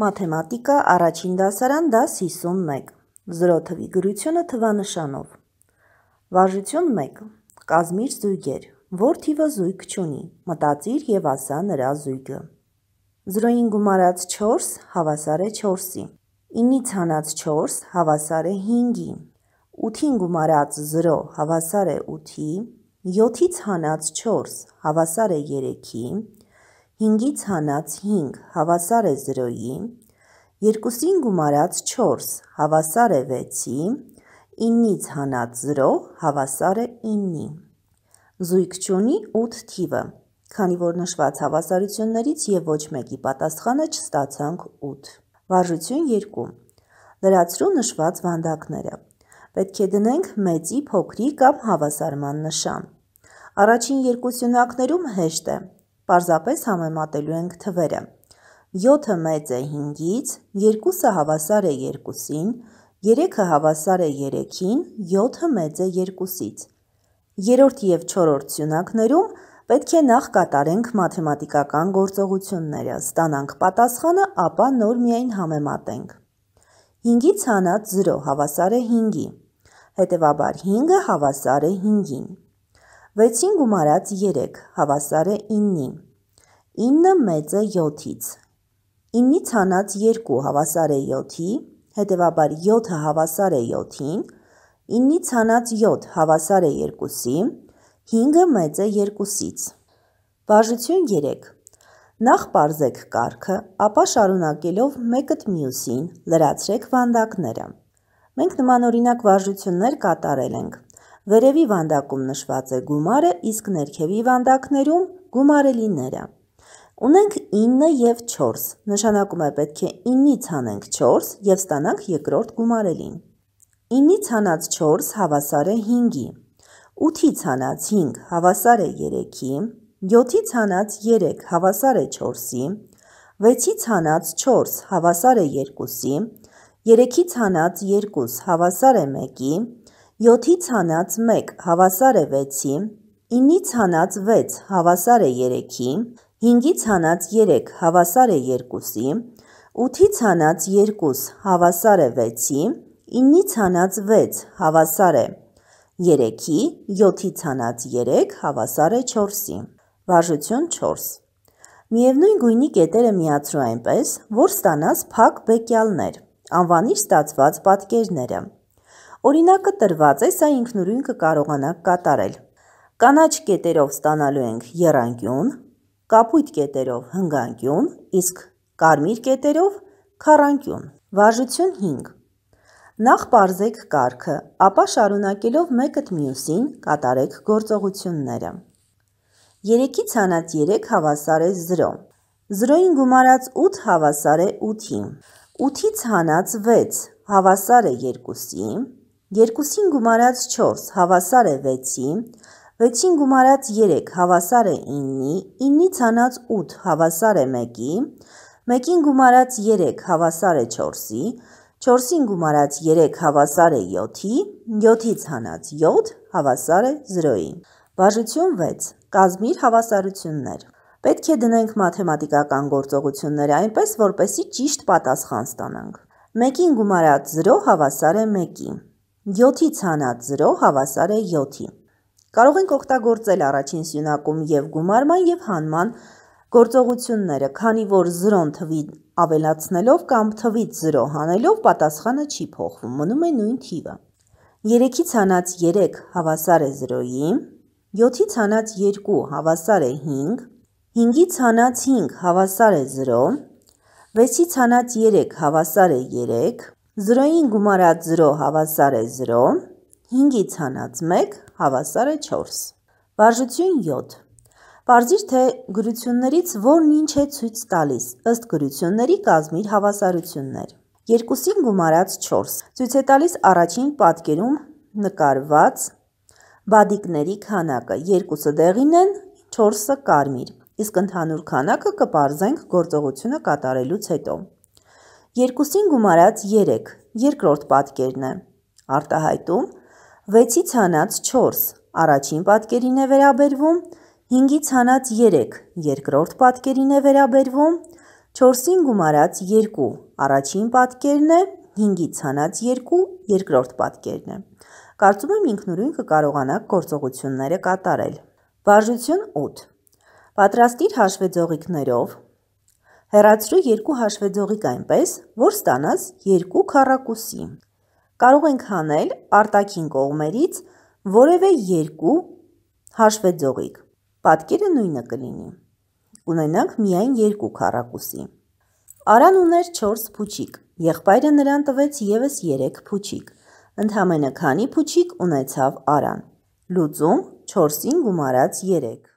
Մաթեմատիկա առաջին դասարան դաս 51։ Զրոթվի գրությունը թվանշանով։ Վարժություն 1. Կազմիր զույգեր, որ թիվը զույգ չունի, մտածիր եւ ասա նրա զույգը։ 0-ին գումարած 4 հավասար է 4-ի։ 9-ից հանած 4 հավասար է 5-ի։ 8-ին գումարած 0 հավասար է 8-ի։ 7-ից հանած 4 հավասար է 3-ի։ 5-ից հանած 5 հավասար է 0-ի, 2-ին գումարած 4 հավասար է 6-ի, 9-ից հանած 0 հավասար է 9-ի։ Զույգ չունի 8 թիվը, քանի որ նշված հավասարություններից եւ ոչ մեկի պատասխանը չստացանք 8։ Վարժություն 2։ Լրացրու նշված վանդակները։ Պետք է դնենք մեծի, փոքրի կամ հավասարման նշան։ Առաջին երկու սյունակներում հեշտ է, պարզապես համեմատելու ենք թվերը։ 7-ը մեծ է 5-ից, 2-ը հավասար է 2-ին, 3-ը հավասար է 3-ին, 7-ը մեծ է 2-ից։ Երորդ և չորորդ սյունակներում պետք է նախ կատարենք մաթեմատիկական գործողությունները, ստանանք պատասխանը, ապա նոր միայն համեմատենք։ 5-ից հանած 0 հավասար է 5-ի, հետևաբար 5-ը հավասար է 5-ին։ 6-ին գումարած 3 հավասար է 9-ին։ 9 մեծը 7-ից։ 9-ից հանած 2 հավասար է 7-ի, հետևաբար 7-ը հավասար է 7-ին, 9-ից հանած 7 հավասար է 2-ի, 5-ը մեծ է 2-ից։ Բաժություն 3։ Նախ parzեք կարգը, ապա շարունակելով մեկըդ մյուսին լրացրեք վանդակները։ Մենք նմանօրինակ վարժություններ կատարել ենք։ Վերևի վանդակում նշված է գումարը, իսկ ներքևի վանդակներում գումարելիները։ Ունենք 9 եւ 4, նշանակում է պետք է 9-ից հանենք 4 եւ ստանանք երկրորդ գումարելին։ 9-ից հանած 4 հավասար է 5-ի, 8-ից հանած 5 հավասար է 3-ի, 7-ից հանած 3 հավասար է 4-ի, 6-ից հանած 4 հավասար է 2-ի, 3-ից հանած 2 հավասար է 1-ի, 7-ից հանած 1 հավասար է 6-ի, 9-ից հանած 6 հավասար է 3-ի, 5-ից հանած 3 հավասար է 2-ի, 8-ից հանած 2 հավասար է 6-ի, 9-ից հանած 6 հավասար է 3-ի, 7-ից հանած 3 հավասար է 4-ի։ Վարժություն 4։ Միևնույն գույնի կետերը միացրու այնպես, որ ստանաս փակ բեկյալներ, անվանիր ստացված պատկերները։ Օրինակը տրված է, սա ինքնուրույն կկարողանաք կատարել։ Կանաչ կետերով ստանալու ենք երանգյուն, կապույտ կետերով հնգանկյուն, իսկ կարմիր կետերով քառանկյուն։ Վարժություն 5 Նախ parzեք կարգը, ապա շարունակելով մեկըդ մյուսին կատարեք գործողությունները։ 3-ից հանած 3 հավասար է 0։ 0-ին գումարած 8 հավասար է 8-ի։ 8-ից հանած 6 հավասար է 2-ի։ 2-ին գումարած 4 հավասար է 6-ի։ 6-ին գումարած 3 հավասար է 9-ի, 9-ի ցանած 8 հավասար է 1-ի, 1-ին գումարած 3 հավասար է 4-ի, 4-ին գումարած 3 հավասար է 7-ի, 7-ի ցանած 7 հավասար է 0-ի։ Բաժություն 6. Կազմիր հավասարություններ։ Պետք է դնենք մաթեմատիկական գործողությունները այնպես, որպեսի ճիշտ պատասխան ստանանք։ 1-ին գումարած 0 հավասար է 1-ի, 7-ի ցանած 0 հավասար է 7-ի։ Կարող ենք օգտագործել առաջին սյունակում և գումարման և հանման գործողությունները, քանի որ 0 թվին ավելացնելով կամ թվից 0 հանելով պատասխանը չի փոխվում, մնում է նույն թիվը։ 3-ից հանած 3 հավասար է 0-ի, 7-ից հանած 2 հավասար է 5, 5-ից հանած 5 հավասար է 0, 6-ից հանած 3 հավասար է 3, 0-ին գումարած 0 հավասար է 0, 5-ից հանած 1 հավասար է 4։ Վարժություն 7։ Պարզիր, թե գրություններից որն ինչ է ցույց տալիս, ըստ գրությունների կազմիր հավասարություններ։ Երկուսին գումարած 4։ Ցույց է տալիս առաջին պատկերում նկարված բադիկների քանակը։ Երկուսը դեղին են, 4-ը կարմիր։ Իսկ ընդհանուր քանակը կպարզենք գործողությունը կատարելուց հետո։ Երկուսին գումարած 3 երկրորդ պատկերն է։ Արտահայտում 6-ից հանած 4, առաջին պատկերին է վերաբերվում, 5-ից հանած 3, երկրորդ պատկերին է վերաբերվում, 4-ին գումարած 2, առաջին պատկերն է, 5-ից հանած 2, երկրորդ պատկերն է։ Կարծում եմ ինքնուրույն կկարողանաք գործողությունները կատարել։ Վարժություն 8։ Պատրաստիր հաշվեձողիկներով հեռացրու 2 հաշվեձողիկ այնպես, որ ստանաս 2 քառակուսի կարող ենք հանել արտաքին կողմերից որևէ երկու հաշվեձողիկ։ Պատկերը նույնը կլինի։ Ունենանք միայն երկու քառակուսի։ Արան ուներ 4 փուչիկ, եղբայրը նրան տվեց եւս 3 փուչիկ։ Ընդհանրապես քանի փուչիկ ունեցավ Արան։ Լուծում 4-ին գումարած 3։